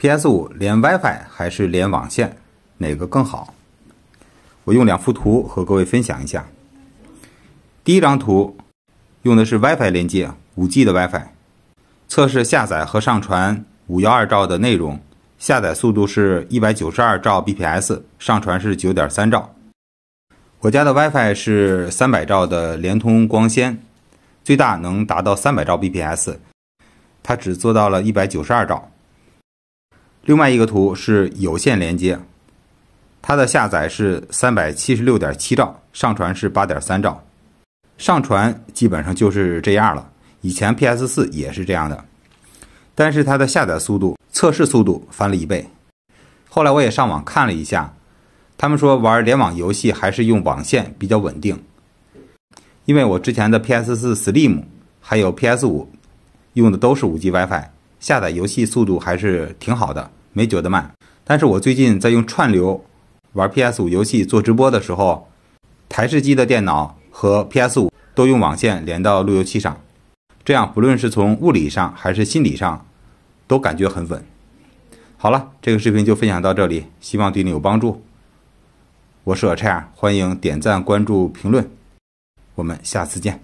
PS 五连 WiFi 还是连网线哪个更好？我用两幅图和各位分享一下。第一张图用的是 WiFi 连接 5G 的 WiFi，测试下载和上传512兆的内容，下载速度是192兆 bps，上传是9.3兆。我家的 WiFi 是300兆的联通光纤，最大能达到300兆 bps，它只做到了192兆。另外一个图是有线连接，它的下载是三百七十六点七兆，上传是八点三兆，上传基本上就是这样了。以前 PS 四也是这样的，但是它的下载速度测试速度翻了一倍。后来我也上网看了一下，他们说玩联网游戏还是用网线比较稳定，因为我之前的 PS 四 Slim 还有 PS 五用的都是五 G WiFi，下载游戏速度还是挺好的。没觉得慢，但是我最近在用串流玩 PS5 游戏做直播的时候，台式机的电脑和 PS5 都用网线连到路由器上，这样不论是从物理上还是心理上，都感觉很稳。好了，这个视频就分享到这里，希望对你有帮助。我是阿柴，欢迎点赞、关注、评论，我们下次见。